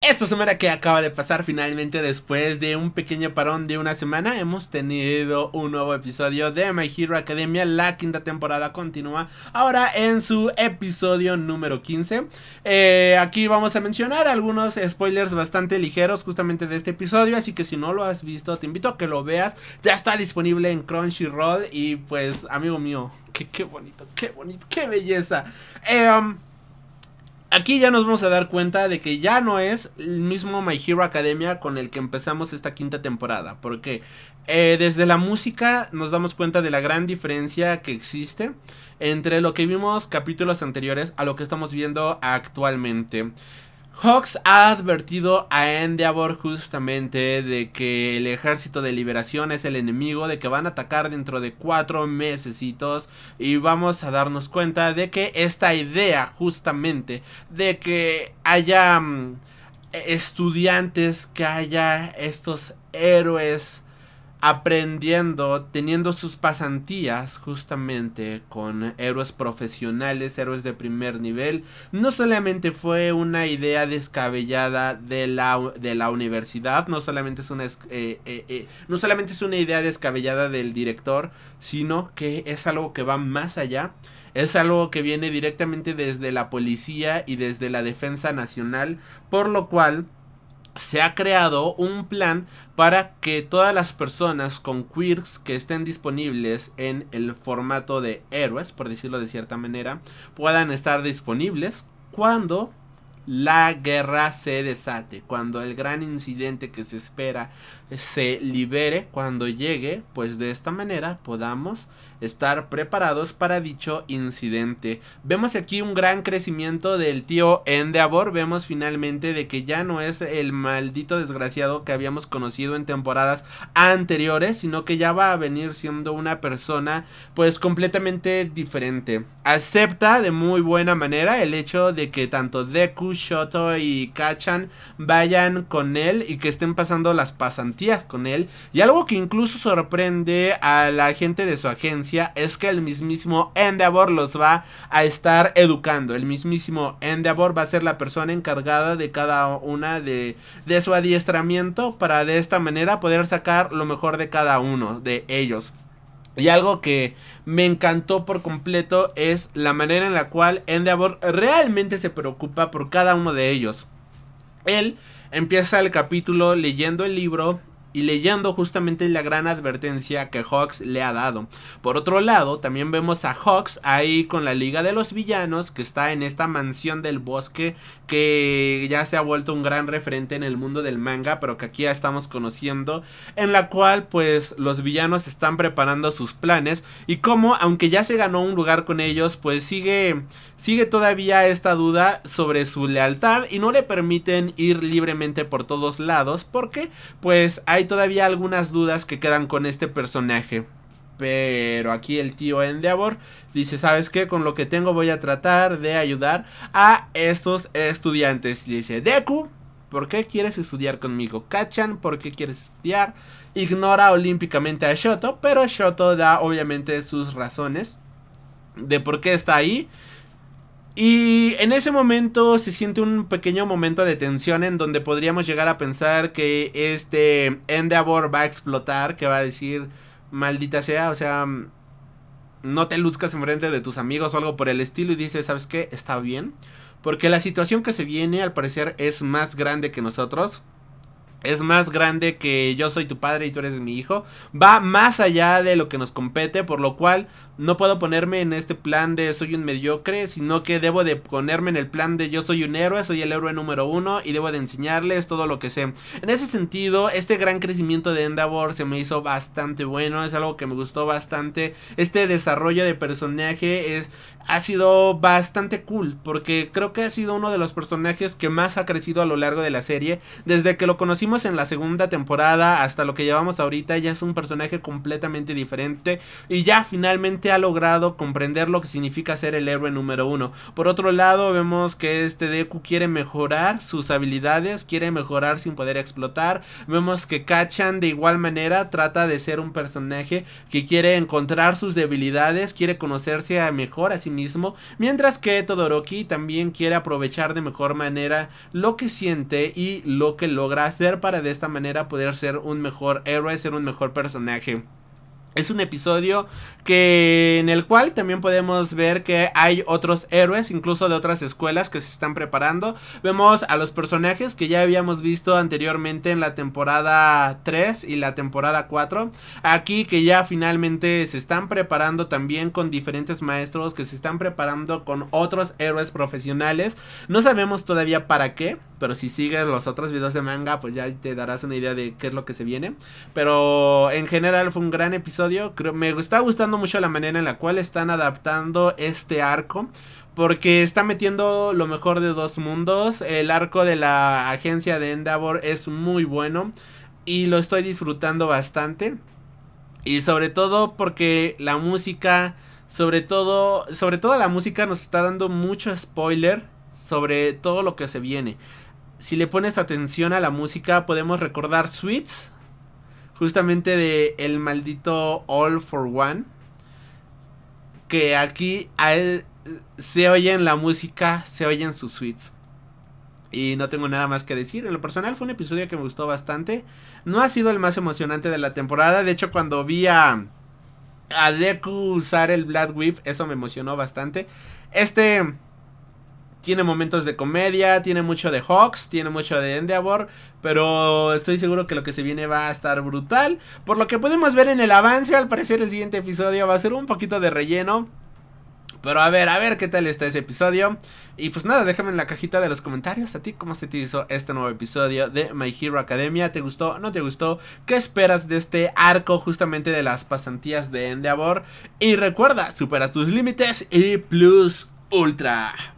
Esta semana que acaba de pasar finalmente después de un pequeño parón de una semana hemos tenido un nuevo episodio de My Hero Academia, la quinta temporada continúa ahora en su episodio número 15. Eh, aquí vamos a mencionar algunos spoilers bastante ligeros justamente de este episodio, así que si no lo has visto te invito a que lo veas, ya está disponible en Crunchyroll y pues amigo mío, qué, bonito, qué bonito, qué belleza. Eh, um, Aquí ya nos vamos a dar cuenta de que ya no es el mismo My Hero Academia con el que empezamos esta quinta temporada. Porque eh, desde la música nos damos cuenta de la gran diferencia que existe entre lo que vimos capítulos anteriores a lo que estamos viendo actualmente. Hawks ha advertido a Endeavor justamente de que el ejército de liberación es el enemigo, de que van a atacar dentro de cuatro mesecitos y vamos a darnos cuenta de que esta idea justamente de que haya mm, estudiantes, que haya estos héroes aprendiendo, teniendo sus pasantías justamente con héroes profesionales, héroes de primer nivel, no solamente fue una idea descabellada de la, de la universidad, no solamente, es una, eh, eh, eh, no solamente es una idea descabellada del director, sino que es algo que va más allá. Es algo que viene directamente desde la policía y desde la defensa nacional, por lo cual se ha creado un plan para que todas las personas con quirks que estén disponibles en el formato de héroes, por decirlo de cierta manera, puedan estar disponibles cuando la guerra se desate, cuando el gran incidente que se espera se libere, cuando llegue, pues de esta manera podamos estar preparados para dicho incidente. Vemos aquí un gran crecimiento del tío Endeavor, vemos finalmente de que ya no es el maldito desgraciado que habíamos conocido en temporadas anteriores, sino que ya va a venir siendo una persona pues completamente diferente. Acepta de muy buena manera el hecho de que tanto Deku Shoto y Kachan vayan con él y que estén pasando las pasantías con él. Y algo que incluso sorprende a la gente de su agencia es que el mismísimo Endeavor los va a estar educando. El mismísimo Endeavor va a ser la persona encargada de cada una de, de su adiestramiento para de esta manera poder sacar lo mejor de cada uno de ellos. Y algo que me encantó por completo es la manera en la cual Endeavor realmente se preocupa por cada uno de ellos. Él empieza el capítulo leyendo el libro y leyendo justamente la gran advertencia que Hawks le ha dado. Por otro lado, también vemos a Hawks ahí con la Liga de los Villanos que está en esta mansión del bosque que ya se ha vuelto un gran referente en el mundo del manga, pero que aquí ya estamos conociendo, en la cual pues los villanos están preparando sus planes y como aunque ya se ganó un lugar con ellos, pues sigue sigue todavía esta duda sobre su lealtad y no le permiten ir libremente por todos lados porque pues hay todavía algunas dudas que quedan con este personaje. Pero aquí el tío Endeavor dice, ¿sabes qué? Con lo que tengo voy a tratar de ayudar a estos estudiantes. Dice, Deku, ¿por qué quieres estudiar conmigo? Kachan, ¿por qué quieres estudiar? Ignora olímpicamente a Shoto, pero Shoto da obviamente sus razones de por qué está ahí. Y en ese momento se siente un pequeño momento de tensión en donde podríamos llegar a pensar que este Endeavor va a explotar, que va a decir, maldita sea, o sea, no te luzcas enfrente de tus amigos o algo por el estilo y dices, ¿sabes qué? Está bien. Porque la situación que se viene al parecer es más grande que nosotros es más grande que yo soy tu padre y tú eres mi hijo, va más allá de lo que nos compete, por lo cual no puedo ponerme en este plan de soy un mediocre, sino que debo de ponerme en el plan de yo soy un héroe, soy el héroe número uno y debo de enseñarles todo lo que sé. En ese sentido, este gran crecimiento de Endeavor se me hizo bastante bueno, es algo que me gustó bastante. Este desarrollo de personaje es, ha sido bastante cool, porque creo que ha sido uno de los personajes que más ha crecido a lo largo de la serie, desde que lo conocí en la segunda temporada hasta lo que llevamos ahorita, ya es un personaje completamente diferente y ya finalmente ha logrado comprender lo que significa ser el héroe número uno. Por otro lado, vemos que este Deku quiere mejorar sus habilidades, quiere mejorar sin poder explotar. Vemos que Kachan de igual manera trata de ser un personaje que quiere encontrar sus debilidades, quiere conocerse mejor a sí mismo, mientras que Todoroki también quiere aprovechar de mejor manera lo que siente y lo que logra hacer para de esta manera poder ser un mejor héroe, ser un mejor personaje. Es un episodio que en el cual también podemos ver que hay otros héroes, incluso de otras escuelas que se están preparando. Vemos a los personajes que ya habíamos visto anteriormente en la temporada 3 y la temporada 4. Aquí que ya finalmente se están preparando también con diferentes maestros que se están preparando con otros héroes profesionales. No sabemos todavía para qué, pero si sigues los otros videos de manga, pues ya te darás una idea de qué es lo que se viene. Pero en general fue un gran episodio me está gustando mucho la manera en la cual están adaptando este arco. Porque está metiendo lo mejor de dos mundos. El arco de la agencia de Endeavor es muy bueno. Y lo estoy disfrutando bastante. Y sobre todo porque la música. Sobre todo. Sobre todo la música nos está dando mucho spoiler. Sobre todo lo que se viene. Si le pones atención a la música, podemos recordar suites justamente de el maldito All for One. Que aquí se oyen la música, se oyen sus suites. Y no tengo nada más que decir. En lo personal fue un episodio que me gustó bastante. No ha sido el más emocionante de la temporada. De hecho, cuando vi a, a Deku usar el Black Whip, eso me emocionó bastante. Este tiene momentos de comedia, tiene mucho de Hawks, tiene mucho de Endeavor, pero estoy seguro que lo que se viene va a estar brutal. Por lo que podemos ver en el avance, al parecer el siguiente episodio va a ser un poquito de relleno. Pero a ver, a ver qué tal está ese episodio. Y pues nada, déjame en la cajita de los comentarios a ti cómo se te hizo este nuevo episodio de My Hero Academia. ¿Te gustó? ¿No te gustó? ¿Qué esperas de este arco justamente de las pasantías de Endeavor? Y recuerda, supera tus límites y plus ultra.